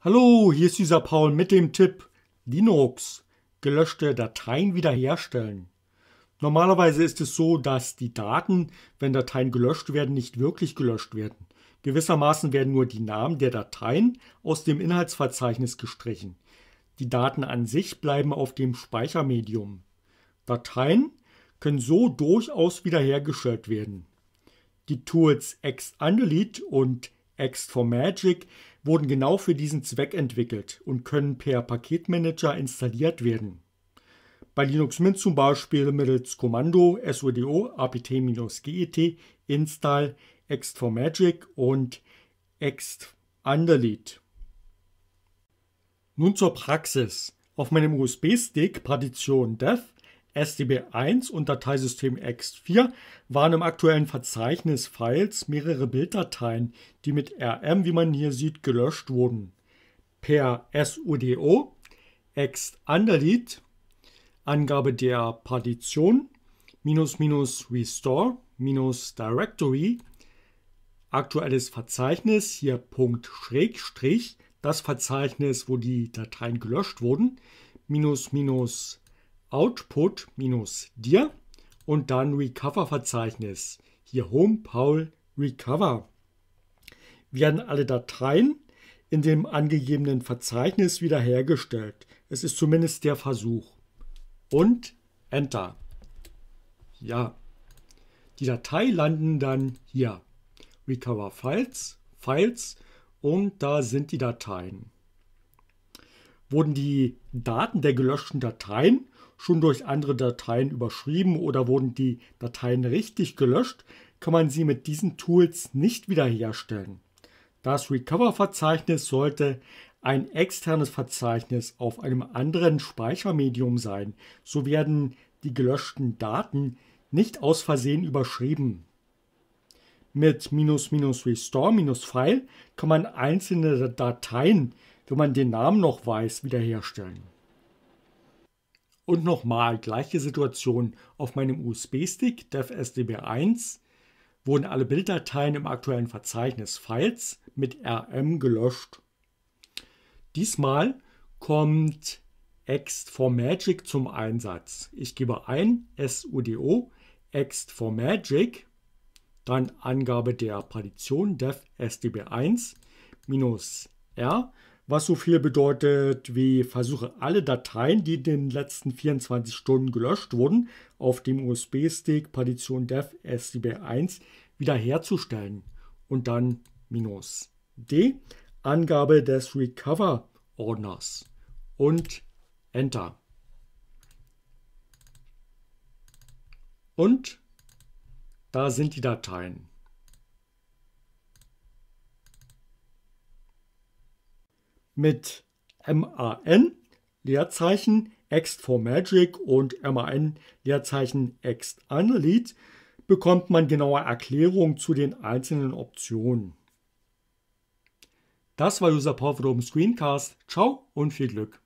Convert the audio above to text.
Hallo, hier ist dieser Paul mit dem Tipp Linux gelöschte Dateien wiederherstellen. Normalerweise ist es so, dass die Daten, wenn Dateien gelöscht werden, nicht wirklich gelöscht werden. Gewissermaßen werden nur die Namen der Dateien aus dem Inhaltsverzeichnis gestrichen. Die Daten an sich bleiben auf dem Speichermedium. Dateien können so durchaus wiederhergestellt werden. Die Tools Xandelite und Axt for Magic wurden genau für diesen Zweck entwickelt und können per Paketmanager installiert werden. Bei Linux Mint zum Beispiel mittels Kommando sudo apt-get install ext for Magic und ext underlead. Nun zur Praxis. Auf meinem USB-Stick Partition Dev SDB1 und Dateisystem x 4 waren im aktuellen Verzeichnis Files mehrere Bilddateien, die mit rm, wie man hier sieht, gelöscht wurden. Per sudo ext underdelete Angabe der Partition minus minus restore minus directory aktuelles Verzeichnis hier Punkt Schrägstrich das Verzeichnis, wo die Dateien gelöscht wurden minus minus Output dir und dann Recover-Verzeichnis. Hier Home Paul Recover. Werden alle Dateien in dem angegebenen Verzeichnis wiederhergestellt. Es ist zumindest der Versuch. Und Enter. Ja. Die Datei landen dann hier. Recover Files, Files und da sind die Dateien. Wurden die Daten der gelöschten Dateien schon durch andere Dateien überschrieben oder wurden die Dateien richtig gelöscht, kann man sie mit diesen Tools nicht wiederherstellen. Das Recover-Verzeichnis sollte ein externes Verzeichnis auf einem anderen Speichermedium sein. So werden die gelöschten Daten nicht aus Versehen überschrieben. Mit "-restore-file" kann man einzelne Dateien, wenn man den Namen noch weiß, wiederherstellen. Und nochmal gleiche Situation auf meinem USB-Stick DevSDB1 wurden alle Bilddateien im aktuellen Verzeichnis Files mit RM gelöscht. Diesmal kommt ext 4 Magic zum Einsatz. Ich gebe ein sudo ext 4 Magic, dann Angabe der Partition devsdb 1 r was so viel bedeutet wie versuche alle Dateien, die in den letzten 24 Stunden gelöscht wurden, auf dem USB-Stick Partition Dev SDB1 wiederherzustellen und dann minus D, Angabe des Recover-Ordners und Enter. Und da sind die Dateien. mit MAN Leerzeichen Ext for Magic und MAN Leerzeichen Ext Analyt bekommt man genaue Erklärungen zu den einzelnen Optionen. Das war User Power Screencast. Ciao und viel Glück.